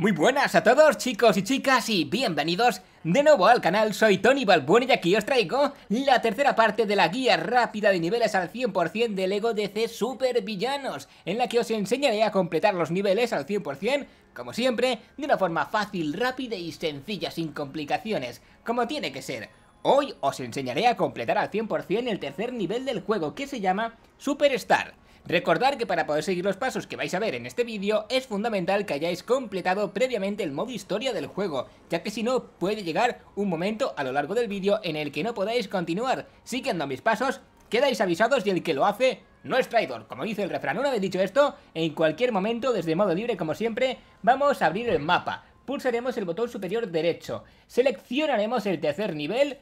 Muy buenas a todos chicos y chicas y bienvenidos de nuevo al canal, soy Tony Balbuena y aquí os traigo la tercera parte de la guía rápida de niveles al 100% de LEGO DC Super Villanos, en la que os enseñaré a completar los niveles al 100%, como siempre, de una forma fácil, rápida y sencilla, sin complicaciones, como tiene que ser. Hoy os enseñaré a completar al 100% el tercer nivel del juego, que se llama Superstar. Recordad que para poder seguir los pasos que vais a ver en este vídeo, es fundamental que hayáis completado previamente el modo historia del juego, ya que si no, puede llegar un momento a lo largo del vídeo en el que no podáis continuar. Siguiendo mis pasos, quedáis avisados y el que lo hace no es traidor, como dice el refrán. Una vez dicho esto, en cualquier momento, desde modo libre como siempre, vamos a abrir el mapa. Pulsaremos el botón superior derecho, seleccionaremos el tercer nivel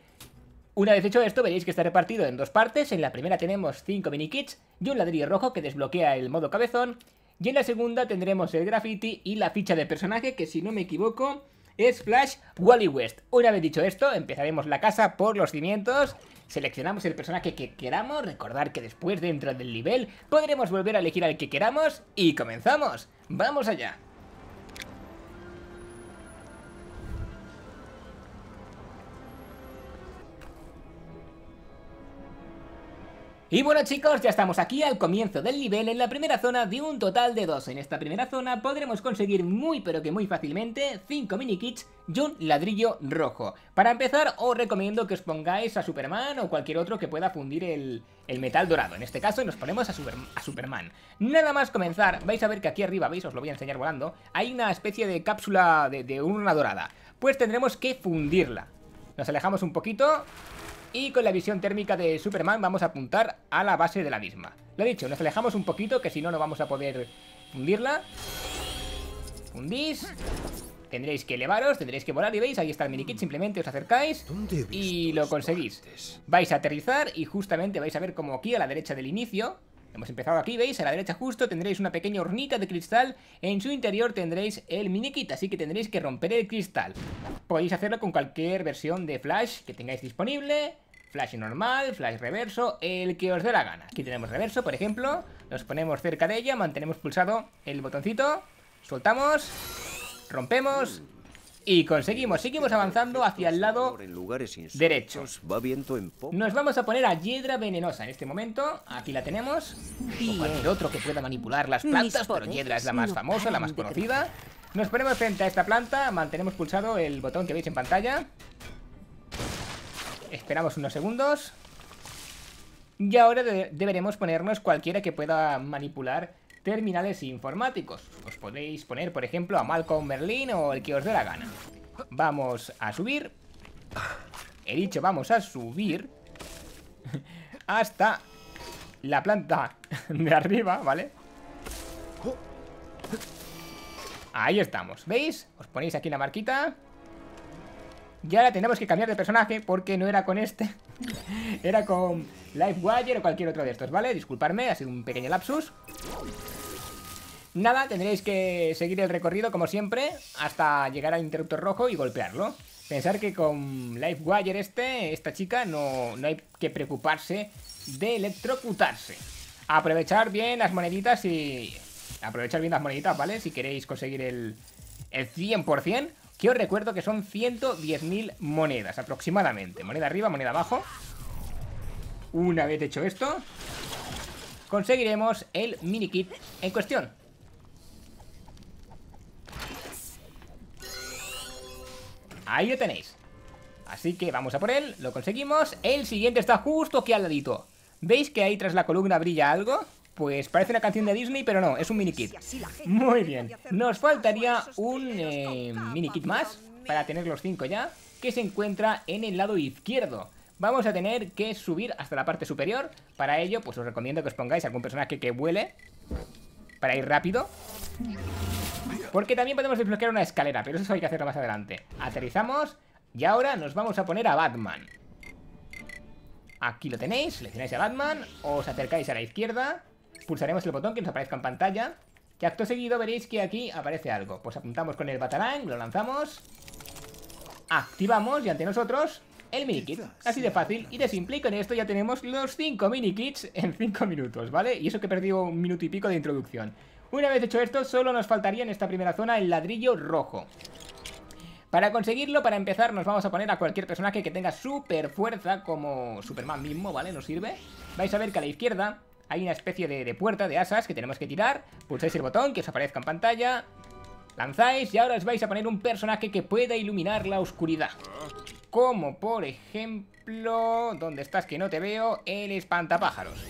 una vez hecho esto, veréis que está repartido en dos partes. En la primera tenemos 5 mini kits y un ladrillo rojo que desbloquea el modo cabezón. Y en la segunda tendremos el graffiti y la ficha de personaje que, si no me equivoco, es Flash Wally West. Una vez dicho esto, empezaremos la casa por los cimientos. Seleccionamos el personaje que queramos. Recordar que después, dentro del nivel, podremos volver a elegir al que queramos. Y comenzamos. ¡Vamos allá! Y bueno chicos, ya estamos aquí al comienzo del nivel en la primera zona de un total de dos. En esta primera zona podremos conseguir muy pero que muy fácilmente 5 mini kits y un ladrillo rojo. Para empezar os recomiendo que os pongáis a Superman o cualquier otro que pueda fundir el, metal dorado. En este caso nos ponemos a, Superman. Nada más comenzar, vais a ver que aquí arriba, veis, os lo voy a enseñar volando, hay una especie de cápsula de, de urna dorada. Pues tendremos que fundirla. Nos alejamos un poquito y con la visión térmica de Superman vamos a apuntar a la base de la misma. Lo he dicho, nos alejamos un poquito que si no no vamos a poder hundirla. Fundís. Tendréis que elevaros, tendréis que volar y veis, ahí está el mini kit simplemente os acercáis y lo conseguís. Vais a aterrizar y justamente vais a ver como aquí a la derecha del inicio Hemos empezado aquí, ¿veis? A la derecha justo tendréis una pequeña hornita de cristal. En su interior tendréis el mini kit así que tendréis que romper el cristal. Podéis hacerlo con cualquier versión de Flash que tengáis disponible flash normal, flash reverso, el que os dé la gana. Aquí tenemos reverso, por ejemplo, nos ponemos cerca de ella, mantenemos pulsado el botoncito, soltamos, rompemos y conseguimos, seguimos avanzando hacia el lado derecho. Nos vamos a poner a Hiedra Venenosa en este momento. Aquí la tenemos. Y el otro que pueda manipular las plantas, pero Hiedra es la más famosa, la más conocida. Nos ponemos frente a esta planta, mantenemos pulsado el botón que veis en pantalla. Esperamos unos segundos. Y ahora deberemos ponernos cualquiera que pueda manipular terminales informáticos. Os podéis poner, por ejemplo, a Malcolm Merlin o el que os dé la gana. Vamos a subir. He dicho, vamos a subir. Hasta la planta de arriba, ¿vale? Ahí estamos, ¿veis? Os ponéis aquí la marquita y ahora tenemos que cambiar de personaje porque no era con este. era con Lifewire o cualquier otro de estos, ¿vale? Disculparme, ha sido un pequeño lapsus. Nada, tendréis que seguir el recorrido como siempre hasta llegar al interruptor rojo y golpearlo. Pensar que con Lifewire este, esta chica, no, no hay que preocuparse de electrocutarse. Aprovechar bien las moneditas y... Aprovechar bien las moneditas, ¿vale? Si queréis conseguir el, el 100%. Que os recuerdo que son 110.000 monedas aproximadamente. Moneda arriba, moneda abajo. Una vez hecho esto, conseguiremos el mini kit en cuestión. Ahí lo tenéis. Así que vamos a por él, lo conseguimos. El siguiente está justo aquí al ladito. ¿Veis que ahí tras la columna brilla algo? Pues parece una canción de Disney, pero no, es un mini kit. Muy bien. Nos faltaría un eh, mini kit más para tener los cinco ya, que se encuentra en el lado izquierdo. Vamos a tener que subir hasta la parte superior. Para ello, pues os recomiendo que os pongáis algún personaje que vuele para ir rápido. Porque también podemos desbloquear una escalera, pero eso hay que hacerlo más adelante. Aterrizamos y ahora nos vamos a poner a Batman. Aquí lo tenéis, seleccionáis a Batman, os acercáis a la izquierda pulsaremos el botón que nos aparezca en pantalla y acto seguido veréis que aquí aparece algo. Pues apuntamos con el batarang, lo lanzamos, activamos y ante nosotros el minikit. Así de fácil y de simple con esto ya tenemos los 5 minikits en 5 minutos, ¿vale? Y eso que he perdido un minuto y pico de introducción. Una vez hecho esto, solo nos faltaría en esta primera zona el ladrillo rojo. Para conseguirlo, para empezar, nos vamos a poner a cualquier personaje que tenga super fuerza como Superman mismo, ¿vale? Nos sirve. Vais a ver que a la izquierda hay una especie de, puerta de asas que tenemos que tirar. Pulsáis el botón que os aparezca en pantalla. Lanzáis y ahora os vais a poner un personaje que pueda iluminar la oscuridad. Como por ejemplo... ¿Dónde estás que no te veo? El espantapájaros.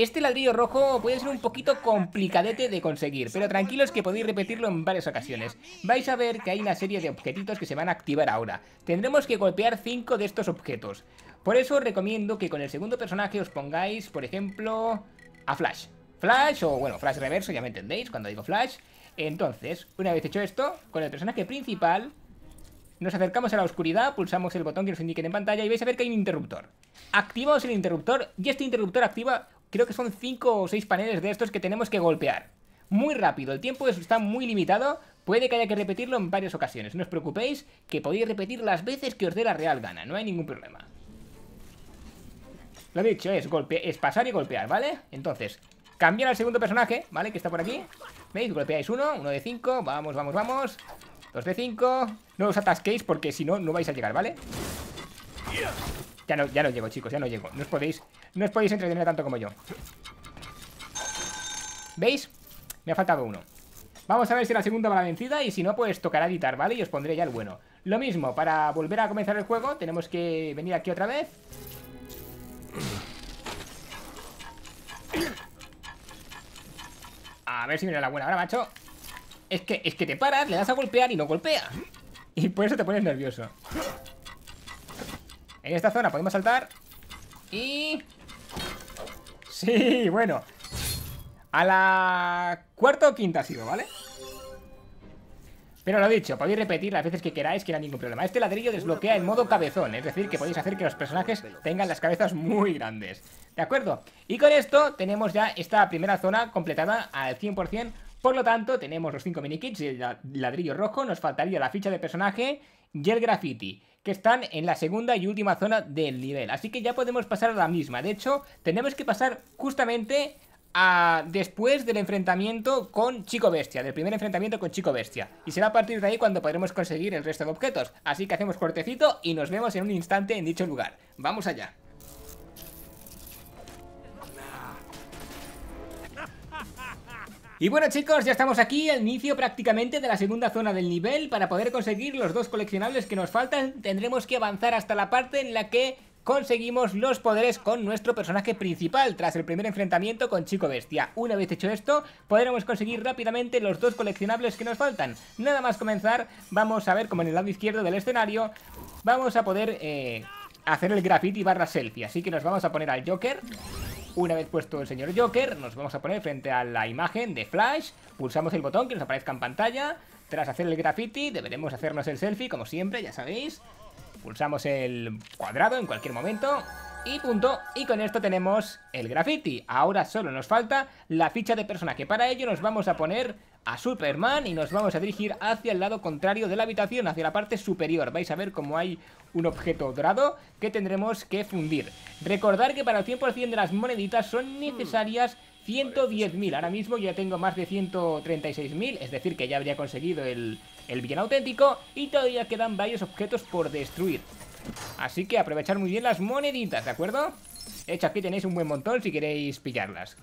Este ladrillo rojo puede ser un poquito complicadete de conseguir, pero tranquilos que podéis repetirlo en varias ocasiones. Vais a ver que hay una serie de objetitos que se van a activar ahora. Tendremos que golpear 5 de estos objetos. Por eso os recomiendo que con el segundo personaje os pongáis, por ejemplo, a Flash. Flash, o bueno, Flash reverso, ya me entendéis cuando digo Flash. Entonces, una vez hecho esto, con el personaje principal, nos acercamos a la oscuridad, pulsamos el botón que nos indique en pantalla y vais a ver que hay un interruptor. Activamos el interruptor y este interruptor activa creo que son 5 o 6 paneles de estos que tenemos que golpear. Muy rápido, el tiempo está muy limitado, puede que haya que repetirlo en varias ocasiones. No os preocupéis, que podéis repetir las veces que os dé la real gana, no hay ningún problema. Lo dicho es, golpe es pasar y golpear, ¿vale? Entonces, cambiar al segundo personaje, ¿vale? Que está por aquí. ¿Veis? Golpeáis uno, uno de cinco, vamos, vamos, vamos. Dos de cinco. No os atasquéis porque si no, no vais a llegar, ¿vale? Ya no, ya llego, chicos, ya no llego. No os podéis, no os podéis entretener tanto como yo. ¿Veis? Me ha faltado uno. Vamos a ver si la segunda va la vencida y si no, pues tocará editar, ¿vale? Y os pondré ya el bueno. Lo mismo, para volver a comenzar el juego tenemos que venir aquí otra vez. A ver si viene la buena ahora, macho. Es que, es que te paras, le das a golpear y no golpea. Y por eso te pones nervioso. En esta zona podemos saltar. Y... Sí, bueno. A la cuarta o quinta ha sido, ¿vale? Pero lo dicho, podéis repetir las veces que queráis, que no hay ningún problema. Este ladrillo desbloquea el modo cabezón, es decir, que podéis hacer que los personajes tengan las cabezas muy grandes. ¿De acuerdo? Y con esto tenemos ya esta primera zona completada al 100% por lo tanto, tenemos los 5 minikits y el ladrillo rojo, nos faltaría la ficha de personaje y el graffiti, que están en la segunda y última zona del nivel. Así que ya podemos pasar a la misma. De hecho, tenemos que pasar justamente a después del enfrentamiento con Chico Bestia, del primer enfrentamiento con Chico Bestia. Y será a partir de ahí cuando podremos conseguir el resto de objetos. Así que hacemos cortecito y nos vemos en un instante en dicho lugar. ¡Vamos allá! Y bueno chicos, ya estamos aquí al inicio prácticamente de la segunda zona del nivel. Para poder conseguir los dos coleccionables que nos faltan, tendremos que avanzar hasta la parte en la que conseguimos los poderes con nuestro personaje principal tras el primer enfrentamiento con Chico Bestia. Una vez hecho esto, podremos conseguir rápidamente los dos coleccionables que nos faltan. Nada más comenzar, vamos a ver como en el lado izquierdo del escenario vamos a poder eh, hacer el graffiti barra selfie. Así que nos vamos a poner al Joker una vez puesto el señor Joker, nos vamos a poner frente a la imagen de Flash, pulsamos el botón que nos aparezca en pantalla, tras hacer el graffiti deberemos hacernos el selfie, como siempre, ya sabéis, pulsamos el cuadrado en cualquier momento y punto. Y con esto tenemos el graffiti. Ahora solo nos falta la ficha de personaje. Para ello nos vamos a poner a Superman y nos vamos a dirigir hacia el lado contrario de la habitación, hacia la parte superior. Vais a ver cómo hay un objeto dorado que tendremos que fundir. Recordar que para el 100% de las moneditas son hmm. necesarias 110.000. Ahora mismo ya tengo más de 136.000, es decir que ya habría conseguido el, el bien auténtico y todavía quedan varios objetos por destruir. Así que aprovechar muy bien las moneditas, ¿de acuerdo? hecha aquí tenéis un buen montón si queréis pillarlas.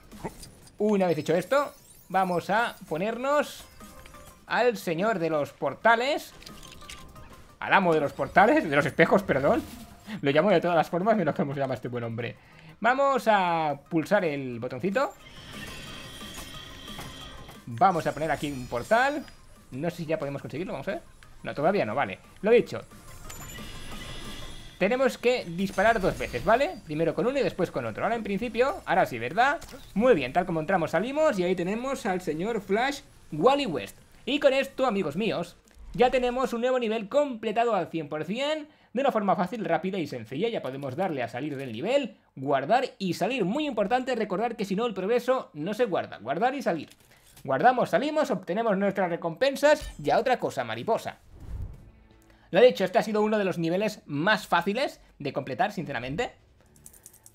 Una vez hecho esto, Vamos a ponernos al señor de los portales. Al amo de los portales, de los espejos, perdón. Lo llamo de todas las formas, menos cómo se llama este buen hombre. Vamos a pulsar el botoncito. Vamos a poner aquí un portal. No sé si ya podemos conseguirlo, vamos a ver. No, todavía no, vale. Lo he dicho, tenemos que disparar dos veces, ¿vale? Primero con uno y después con otro. Ahora en principio, ahora sí, ¿verdad? Muy bien, tal como entramos salimos y ahí tenemos al señor Flash Wally West. Y con esto, amigos míos, ya tenemos un nuevo nivel completado al 100%, de una forma fácil, rápida y sencilla. Ya podemos darle a salir del nivel, guardar y salir. Muy importante recordar que si no el progreso no se guarda, guardar y salir. Guardamos, salimos, obtenemos nuestras recompensas y a otra cosa, mariposa. Lo he este ha sido uno de los niveles más fáciles de completar, sinceramente.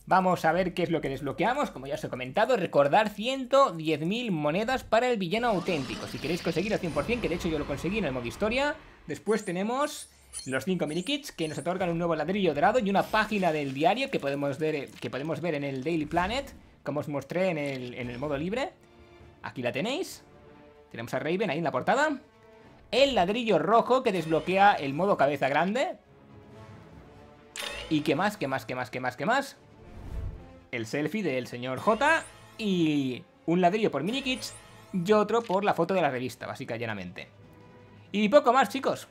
Vamos a ver qué es lo que desbloqueamos. Como ya os he comentado, recordar 110.000 monedas para el villano auténtico. Si queréis conseguir al 100%, que de hecho yo lo conseguí en el modo historia. Después tenemos los 5 minikits que nos otorgan un nuevo ladrillo dorado y una página del diario que podemos ver, que podemos ver en el Daily Planet, como os mostré en el, en el modo libre. Aquí la tenéis. Tenemos a Raven ahí en la portada el ladrillo rojo que desbloquea el modo cabeza grande. Y qué más, qué más, qué más, qué más, qué más. El selfie del señor J. Y un ladrillo por minikits y otro por la foto de la revista, básicamente, Y poco más, chicos.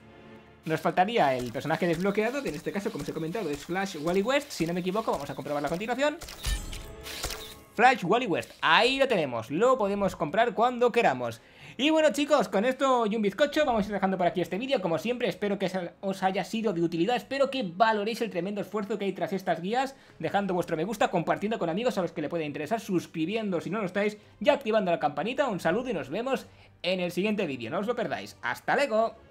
Nos faltaría el personaje desbloqueado, que en este caso, como os he comentado, es Flash Wally West. Si no me equivoco, vamos a comprobarlo a continuación. Flash Wally West. Ahí lo tenemos, lo podemos comprar cuando queramos. Y bueno chicos, con esto y un bizcocho vamos a ir dejando por aquí este vídeo, como siempre espero que os haya sido de utilidad, espero que valoréis el tremendo esfuerzo que hay tras estas guías, dejando vuestro me gusta, compartiendo con amigos a los que le pueda interesar, suscribiendo si no lo estáis ya activando la campanita, un saludo y nos vemos en el siguiente vídeo, no os lo perdáis, ¡hasta luego!